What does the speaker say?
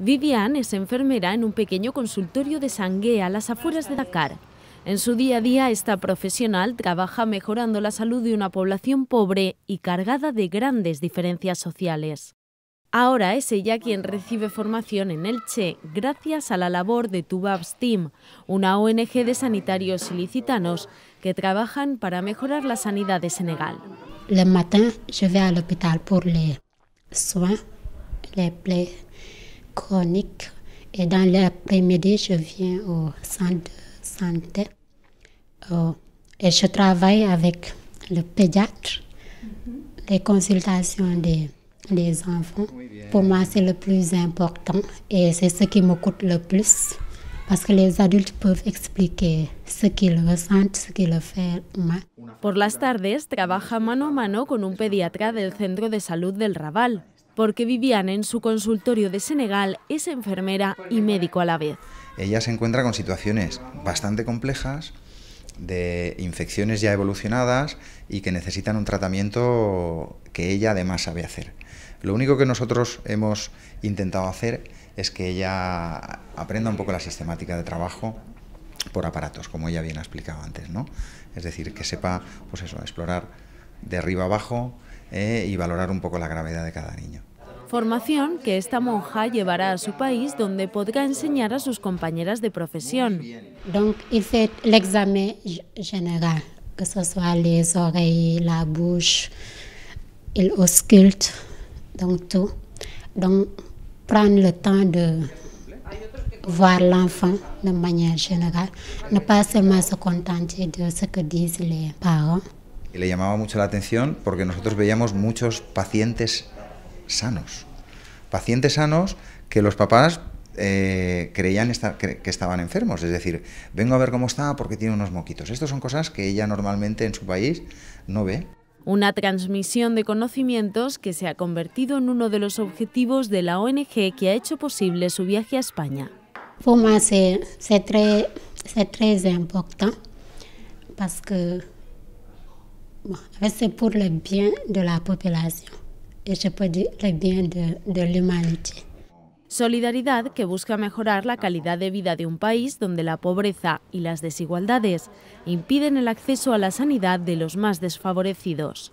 Viviane es enfermera en un pequeño consultorio de Sangue a las afueras de Dakar. En su día a día, esta profesional trabaja mejorando la salud de una población pobre y cargada de grandes diferencias sociales. Ahora es ella quien recibe formación en Elche gracias a la labor de Tubab Team, una ONG de sanitarios ilicitanos que trabajan para mejorar la sanidad de Senegal. Le matin, je vais à l'hôpital pour les soins, les plaies chronique. Et dans l'après-midi, je viens au centre de santé. Euh, et je travaille avec le pédiatre, mm-hmm. les consultations des, enfants. Pour moi, c'est le plus important et c'est ce qui me coûte le plus. Parce que les adultes peuvent expliquer ce qu'ils ressentent, ce qu'ils font. Pour las tardes trabaja mano a mano con un pédiatre del centre de Salud del Raval, porque vivían en su consultorio de Senegal es enfermera y médico a la vez. Ella se encuentra con situaciones bastante complejas de infecciones ya evolucionadas y que necesitan un tratamiento que ella además sabe hacer. Lo único que nosotros hemos intentado hacer es que ella aprenda un poco la sistemática de trabajo por aparatos, como ella bien ha explicado antes, ¿no? Es decir, que sepa, pues eso, explorar de arriba abajo eh, y valorar un poco la gravedad de cada niño. Formación que esta monja llevará a su país donde podrá enseñar a sus compañeras de profesión. Donc, il fait l'examen général, que ce soit les oreilles, la bouche, il ausculte, donc tout. Donc, prendre le temps de voir l'enfant de manière générale, ne pas seulement se contenter de ce que dicen les parents. Y le llamaba mucho la atención porque nosotros veíamos muchos pacientes sanos. Pacientes sanos que los papás eh, creían que estaban enfermos. Es decir, vengo a ver cómo está porque tiene unos moquitos. Estas son cosas que ella normalmente en su país no ve. Una transmisión de conocimientos que se ha convertido en uno de los objetivos de la ONG que ha hecho posible su viaje a España. Fuma, c'est très, très important bien de la población. Solidaridad que busca mejorar la calidad de vida de un país donde la pobreza y las desigualdades impiden el acceso a la sanidad de los más desfavorecidos.